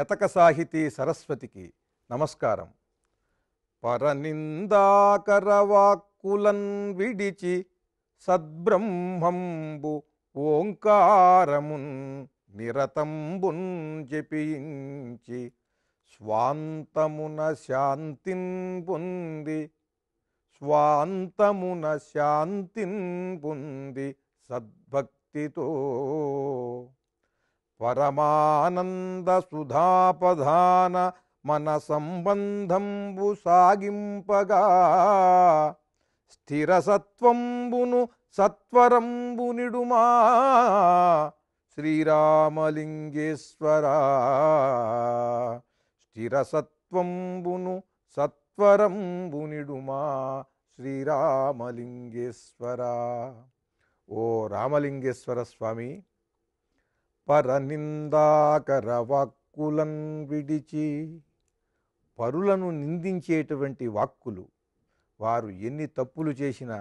శతక సాహితీ సరస్వతికి నమస్కారం వాక్కులన్ విడిచి సద్బ్రహ్మంబు ఓంకారమున్ నిరతంబున్ జపించి స్వాంతమున శాంతిన్ పొంది స్వాంతమున శాంతిన్ పొంది సద్భక్తితో పరమానంద మన సంబంధంబు సాగింపగా స్థిరసత్వంబును సత్వరంబునిడుమా శ్రీరామలింగేశ్వర స్థిరసత్వంబును సత్వరంబునిడుమా శ్రీరామలింగేశ్వర ఓ రామలింగేశ్వర స్వామి పరనిందాకర వాక్కులం విడిచి పరులను నిందించేటువంటి వాక్కులు వారు ఎన్ని తప్పులు చేసినా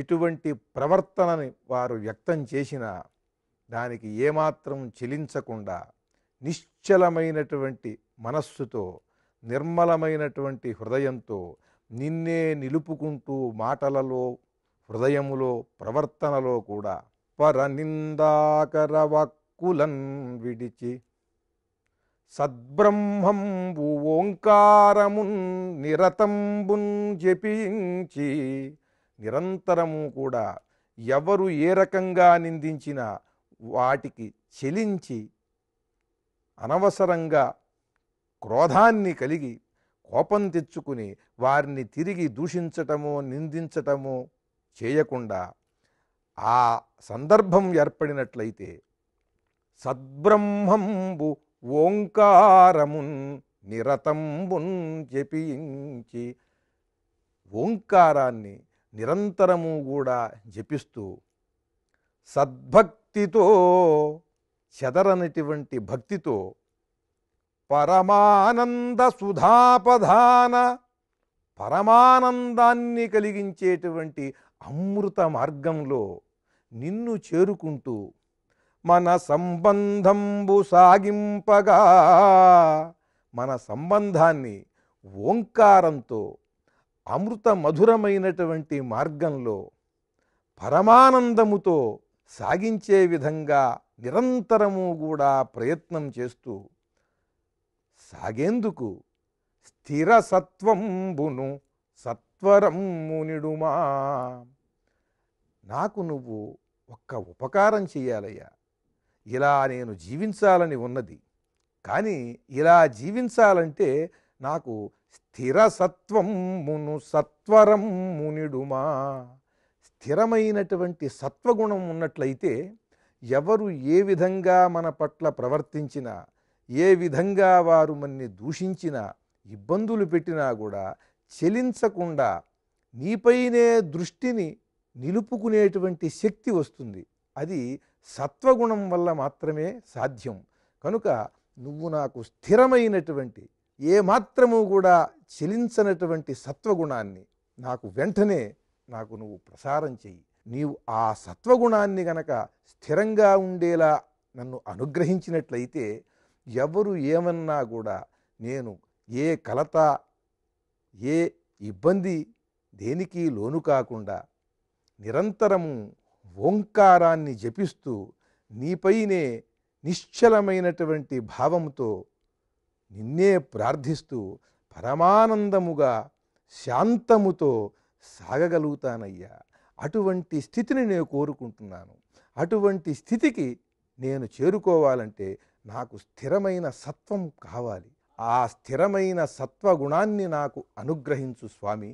ఎటువంటి ప్రవర్తనని వారు వ్యక్తం చేసినా దానికి ఏమాత్రం చెలించకుండా నిశ్చలమైనటువంటి మనస్సుతో నిర్మలమైనటువంటి హృదయంతో నిన్నే నిలుపుకుంటూ మాటలలో హృదయములో ప్రవర్తనలో కూడా పరనిందాకర వాక్ కులం విడిచి సద్బ్రహ్మంబు ఓంకారమున్ నిరతంబున్ జపించి నిరంతరము కూడా ఎవరు ఏ రకంగా నిందించినా వాటికి చెలించి అనవసరంగా క్రోధాన్ని కలిగి కోపం తెచ్చుకుని వారిని తిరిగి దూషించటమో నిందించటమో చేయకుండా ఆ సందర్భం ఏర్పడినట్లయితే సద్బ్రహ్మంబు ఓంకారమున్ నిరతంబున్ జపించి ఓంకారాన్ని నిరంతరము కూడా జపిస్తూ సద్భక్తితో చెదరనటువంటి భక్తితో పరమానంద సుధాపధాన పరమానందాన్ని కలిగించేటువంటి అమృత మార్గంలో నిన్ను చేరుకుంటూ మన సంబంధంబు సాగింపగా మన సంబంధాన్ని ఓంకారంతో అమృత మధురమైనటువంటి మార్గంలో పరమానందముతో సాగించే విధంగా నిరంతరము కూడా ప్రయత్నం చేస్తూ సాగేందుకు స్థిర సత్వంబును మునిడుమా నాకు నువ్వు ఒక్క ఉపకారం చెయ్యాలయ్యా ఇలా నేను జీవించాలని ఉన్నది కానీ ఇలా జీవించాలంటే నాకు స్థిరసత్వం మును సత్వరం మునిడుమా స్థిరమైనటువంటి సత్వగుణం ఉన్నట్లయితే ఎవరు ఏ విధంగా మన పట్ల ప్రవర్తించినా ఏ విధంగా వారు మన్ని దూషించినా ఇబ్బందులు పెట్టినా కూడా చెలించకుండా నీపైనే దృష్టిని నిలుపుకునేటువంటి శక్తి వస్తుంది అది సత్వగుణం వల్ల మాత్రమే సాధ్యం కనుక నువ్వు నాకు స్థిరమైనటువంటి ఏమాత్రము కూడా చెలించనటువంటి సత్వగుణాన్ని నాకు వెంటనే నాకు నువ్వు ప్రసారం చెయ్యి నీవు ఆ సత్వగుణాన్ని గనక స్థిరంగా ఉండేలా నన్ను అనుగ్రహించినట్లయితే ఎవరు ఏమన్నా కూడా నేను ఏ కలత ఏ ఇబ్బంది దేనికి లోను కాకుండా నిరంతరము ఓంకారాన్ని జపిస్తూ నీపైనే నిశ్చలమైనటువంటి భావంతో నిన్నే ప్రార్థిస్తూ పరమానందముగా శాంతముతో సాగగలుగుతానయ్యా అటువంటి స్థితిని నేను కోరుకుంటున్నాను అటువంటి స్థితికి నేను చేరుకోవాలంటే నాకు స్థిరమైన సత్వం కావాలి ఆ స్థిరమైన సత్వగుణాన్ని నాకు అనుగ్రహించు స్వామి